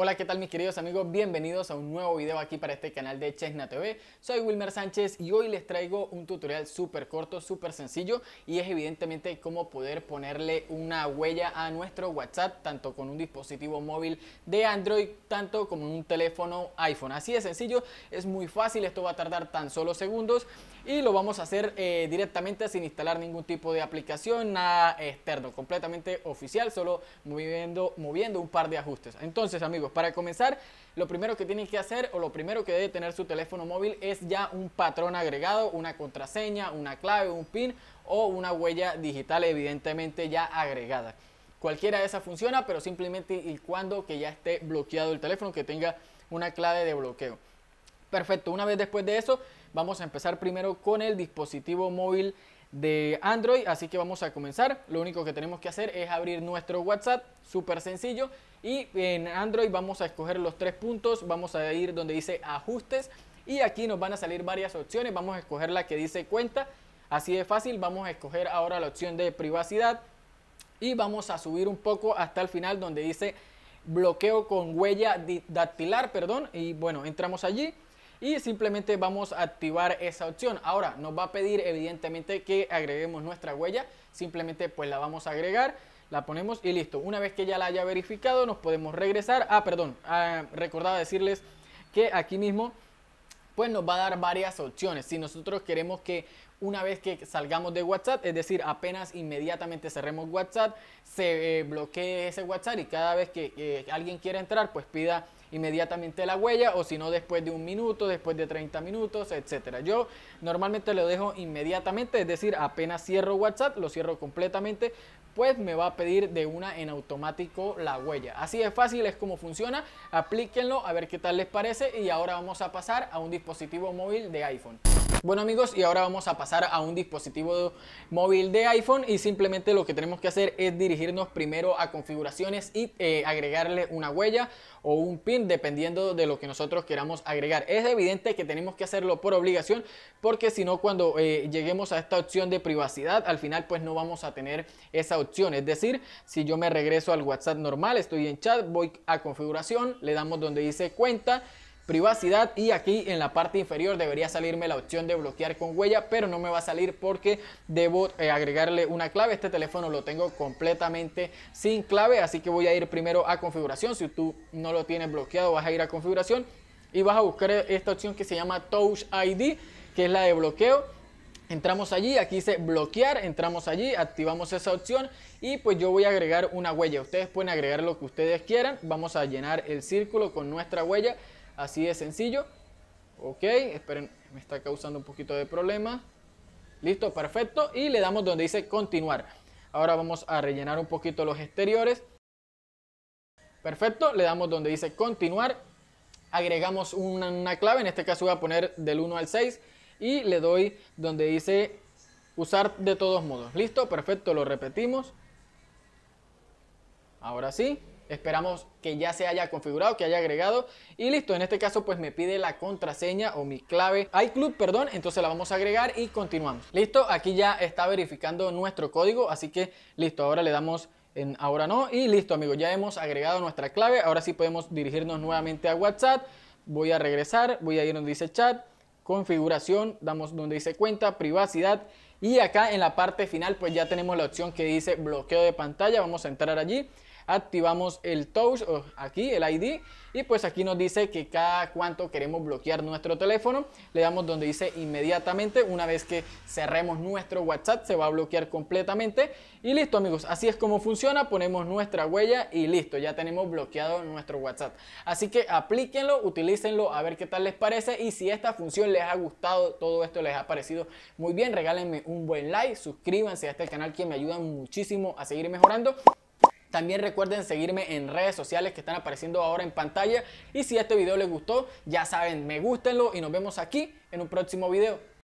Hola, ¿qué tal mis queridos amigos? Bienvenidos a un nuevo video aquí para este canal de Chesna TV. Soy Wilmer Sánchez y hoy les traigo un tutorial súper corto, súper sencillo y es evidentemente cómo poder ponerle una huella a nuestro WhatsApp tanto con un dispositivo móvil de Android, tanto como un teléfono iPhone. Así de sencillo, es muy fácil, esto va a tardar tan solo segundos y lo vamos a hacer eh, directamente sin instalar ningún tipo de aplicación, nada externo, completamente oficial, solo moviendo, moviendo un par de ajustes. Entonces amigos, para comenzar, lo primero que tienen que hacer o lo primero que debe tener su teléfono móvil es ya un patrón agregado, una contraseña, una clave, un PIN o una huella digital evidentemente ya agregada. Cualquiera de esas funciona, pero simplemente y cuando que ya esté bloqueado el teléfono, que tenga una clave de bloqueo. Perfecto, una vez después de eso, vamos a empezar primero con el dispositivo móvil de Android, así que vamos a comenzar. Lo único que tenemos que hacer es abrir nuestro WhatsApp, súper sencillo. Y en Android vamos a escoger los tres puntos, vamos a ir donde dice ajustes y aquí nos van a salir varias opciones. Vamos a escoger la que dice cuenta, así de fácil. Vamos a escoger ahora la opción de privacidad y vamos a subir un poco hasta el final donde dice bloqueo con huella dactilar, perdón. Y bueno, entramos allí y simplemente vamos a activar esa opción. Ahora nos va a pedir evidentemente que agreguemos nuestra huella, simplemente pues la vamos a agregar. La ponemos y listo. Una vez que ya la haya verificado, nos podemos regresar. Ah, perdón, ah, recordaba decirles que aquí mismo pues nos va a dar varias opciones. Si nosotros queremos que una vez que salgamos de WhatsApp, es decir, apenas inmediatamente cerremos WhatsApp, se eh, bloquee ese WhatsApp y cada vez que eh, alguien quiera entrar, pues pida inmediatamente la huella o si no después de un minuto, después de 30 minutos, etcétera. Yo normalmente lo dejo inmediatamente, es decir, apenas cierro WhatsApp, lo cierro completamente, pues me va a pedir de una en automático la huella. Así de fácil es como funciona, aplíquenlo a ver qué tal les parece y ahora vamos a pasar a un dispositivo móvil de iPhone. Bueno amigos y ahora vamos a pasar a un dispositivo móvil de iPhone y simplemente lo que tenemos que hacer es dirigirnos primero a configuraciones y eh, agregarle una huella o un pin dependiendo de lo que nosotros queramos agregar. Es evidente que tenemos que hacerlo por obligación porque si no cuando eh, lleguemos a esta opción de privacidad al final pues no vamos a tener esa opción. Es decir, si yo me regreso al WhatsApp normal, estoy en chat, voy a configuración, le damos donde dice cuenta privacidad y aquí en la parte inferior debería salirme la opción de bloquear con huella, pero no me va a salir porque debo eh, agregarle una clave. Este teléfono lo tengo completamente sin clave, así que voy a ir primero a configuración. Si tú no lo tienes bloqueado, vas a ir a configuración y vas a buscar esta opción que se llama Touch ID, que es la de bloqueo. Entramos allí, aquí dice bloquear, entramos allí, activamos esa opción y pues yo voy a agregar una huella. Ustedes pueden agregar lo que ustedes quieran. Vamos a llenar el círculo con nuestra huella. Así de sencillo. Ok, esperen, me está causando un poquito de problema. Listo, perfecto. Y le damos donde dice continuar. Ahora vamos a rellenar un poquito los exteriores. Perfecto, le damos donde dice continuar. Agregamos una, una clave, en este caso voy a poner del 1 al 6. Y le doy donde dice usar de todos modos. Listo, perfecto, lo repetimos. Ahora sí. Esperamos que ya se haya configurado, que haya agregado y listo. En este caso pues me pide la contraseña o mi clave iCloud, perdón, entonces la vamos a agregar y continuamos. Listo, aquí ya está verificando nuestro código, así que listo, ahora le damos en ahora no y listo amigos, ya hemos agregado nuestra clave. Ahora sí podemos dirigirnos nuevamente a WhatsApp. Voy a regresar, voy a ir donde dice chat, configuración, damos donde dice cuenta, privacidad y acá en la parte final pues ya tenemos la opción que dice bloqueo de pantalla, vamos a entrar allí activamos el touch, aquí el ID, y pues aquí nos dice que cada cuánto queremos bloquear nuestro teléfono, le damos donde dice inmediatamente, una vez que cerremos nuestro WhatsApp se va a bloquear completamente y listo amigos, así es como funciona, ponemos nuestra huella y listo, ya tenemos bloqueado nuestro WhatsApp. Así que aplíquenlo, utilícenlo, a ver qué tal les parece y si esta función les ha gustado, todo esto les ha parecido muy bien, regálenme un buen like, suscríbanse a este canal que me ayuda muchísimo a seguir mejorando. También recuerden seguirme en redes sociales que están apareciendo ahora en pantalla. Y si este video les gustó, ya saben, me gustenlo y nos vemos aquí en un próximo video.